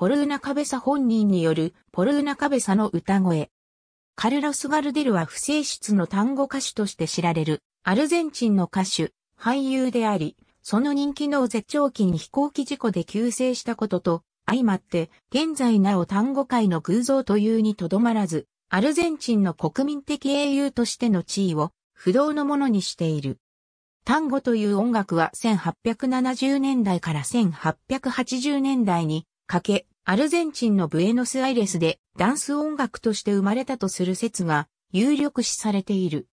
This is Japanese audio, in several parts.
ポルーナ・カベサ本人によるポルーナ・カベサの歌声。カルロス・ガルデルは不正室の単語歌手として知られるアルゼンチンの歌手、俳優であり、その人気の絶頂期に飛行機事故で急逝したことと、相まって、現在なお単語界の偶像というにとどまらず、アルゼンチンの国民的英雄としての地位を不動のものにしている。単語という音楽は1870年代から1880年代にかけアルゼンチンのブエノスアイレスでダンス音楽として生まれたとする説が有力視されている。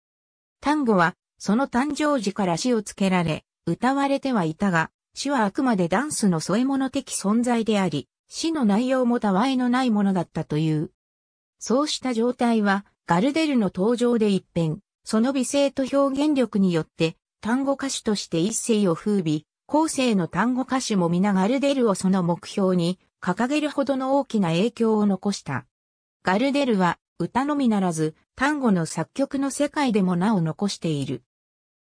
単語はその誕生時から死をつけられ、歌われてはいたが、死はあくまでダンスの添え物的存在であり、死の内容もたわいのないものだったという。そうした状態は、ガルデルの登場で一変、その美声と表現力によって、単語歌手として一世を風靡、後世の単語歌手も皆ガルデルをその目標に掲げるほどの大きな影響を残した。ガルデルは歌のみならず単語の作曲の世界でもなお残している。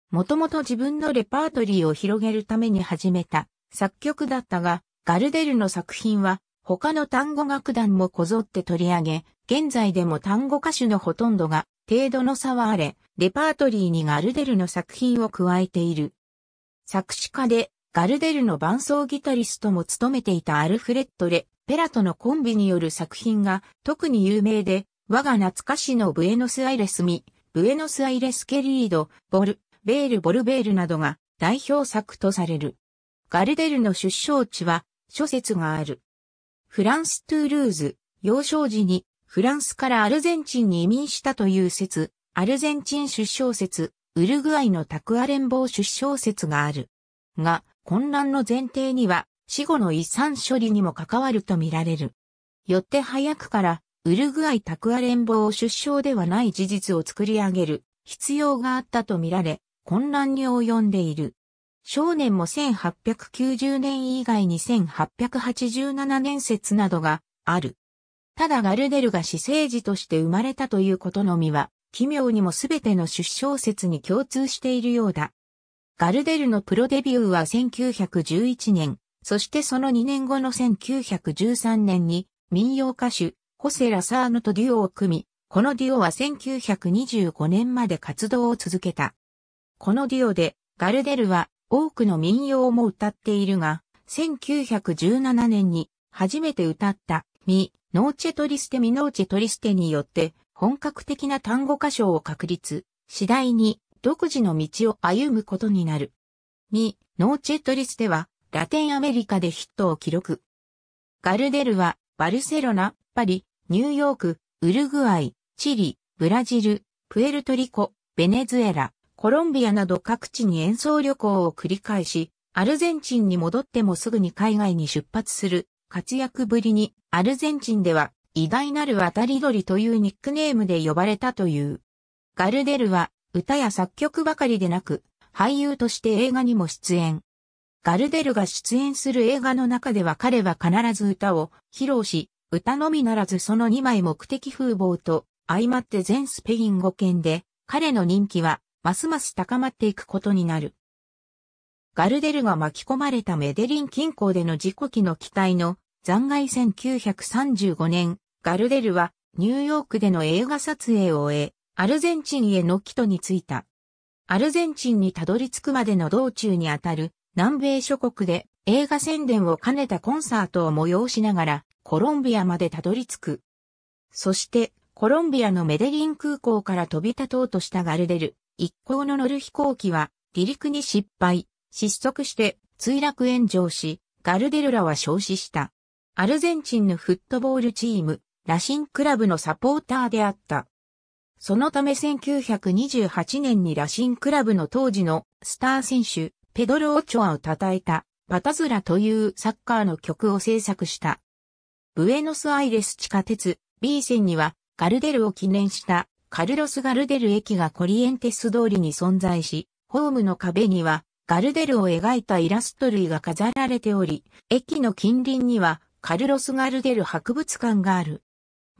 もともと自分のレパートリーを広げるために始めた作曲だったが、ガルデルの作品は他の単語楽団もこぞって取り上げ、現在でも単語歌手のほとんどが程度の差はあれ、レパートリーにガルデルの作品を加えている。作詞家でガルデルの伴奏ギタリストも務めていたアルフレッド・レ・ペラとのコンビによる作品が特に有名で、我が懐かしのブエノスアイレスミ、ブエノスアイレスケリード、ボル、ベール・ボルベールなどが代表作とされる。ガルデルの出生地は諸説がある。フランス・トゥールーズ、幼少時にフランスからアルゼンチンに移民したという説、アルゼンチン出生説、ウルグアイのタクアレンボー出生説がある。が、混乱の前提には死後の遺産処理にも関わるとみられる。よって早くからウルグアイタクア連邦を出生ではない事実を作り上げる必要があったとみられ、混乱に及んでいる。少年も1890年以外に1887年説などがある。ただガルデルが死生児として生まれたということのみは、奇妙にもすべての出生説に共通しているようだ。ガルデルのプロデビューは1911年、そしてその2年後の1913年に民謡歌手、ホセ・ラサーノとデュオを組み、このデュオは1925年まで活動を続けた。このデュオで、ガルデルは多くの民謡も歌っているが、1917年に初めて歌ったミ・ノーチェトリステ・ミノーチェトリステによって本格的な単語歌唱を確立、次第に独自の道を歩むことになる。2、ノーチェットリスでは、ラテンアメリカでヒットを記録。ガルデルは、バルセロナ、パリ、ニューヨーク、ウルグアイ、チリ、ブラジル、プエルトリコ、ベネズエラ、コロンビアなど各地に演奏旅行を繰り返し、アルゼンチンに戻ってもすぐに海外に出発する活躍ぶりに、アルゼンチンでは偉大なる渡り鳥というニックネームで呼ばれたという。ガルデルは歌や作曲ばかりでなく、俳優として映画にも出演。ガルデルが出演する映画の中では彼は必ず歌を披露し、歌のみならずその2枚目的風貌と相まって全スペイン語圏で彼の人気はますます高まっていくことになる。ガルデルが巻き込まれたメデリン近郊での事故機の機体の残骸1935年、ガルデルはニューヨークでの映画撮影を終え、アルゼンチンへの帰途に着いた。アルゼンチンにたどり着くまでの道中にあたる南米諸国で映画宣伝を兼ねたコンサートを催しながらコロンビアまでたどり着く。そしてコロンビアのメデリン空港から飛び立とうとしたガルデル一行の乗る飛行機は離陸に失敗、失速して墜落炎上し、ガルデルらは消死した。アルゼンチンのフットボールチーム、ラシンクラブのサポーターであった。そのため1928年に羅針クラブの当時のスター選手、ペドロ・オチョアを称えた、パタズラというサッカーの曲を制作した。ブエノスアイレス地下鉄 B 線には、ガルデルを記念したカルロス・ガルデル駅がコリエンテス通りに存在し、ホームの壁にはガルデルを描いたイラスト類が飾られており、駅の近隣にはカルロス・ガルデル博物館がある。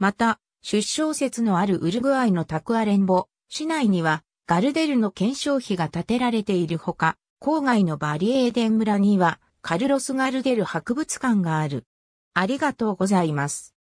また、出生説のあるウルグアイのタクアレンボ、市内にはガルデルの検証碑が建てられているほか、郊外のバリエーデン村にはカルロス・ガルデル博物館がある。ありがとうございます。